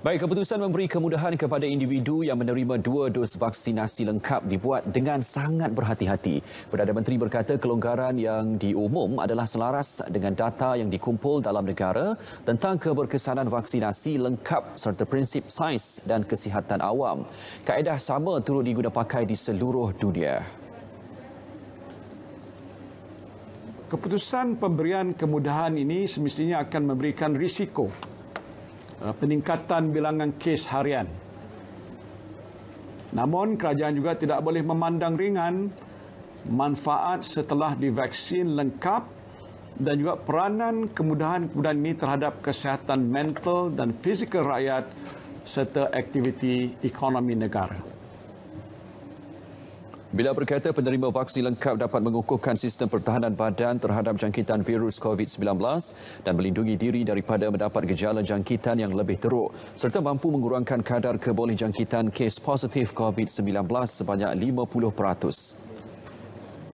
Baik, keputusan memberi kemudahan kepada individu yang menerima dua dos vaksinasi lengkap dibuat dengan sangat berhati-hati. Perdana Menteri berkata kelonggaran yang diumum adalah selaras dengan data yang dikumpul dalam negara tentang keberkesanan vaksinasi lengkap serta prinsip sains dan kesihatan awam. Kaedah sama turut pakai di seluruh dunia. Keputusan pemberian kemudahan ini semestinya akan memberikan risiko Eh, peningkatan bilangan kes harian. Namun kerajaan juga tidak boleh memandang ringan manfaat setelah divaksin lengkap dan juga peranan kemudahan-kemudahan ini terhadap kesihatan mental dan fizikal rakyat serta aktiviti ekonomi negara. Bila berkata penerima vaksin lengkap dapat mengukuhkan sistem pertahanan badan terhadap jangkitan virus COVID-19 dan melindungi diri daripada mendapat gejala jangkitan yang lebih teruk serta mampu mengurangkan kadar keboleh jangkitan kes positif COVID-19 sebanyak 50%.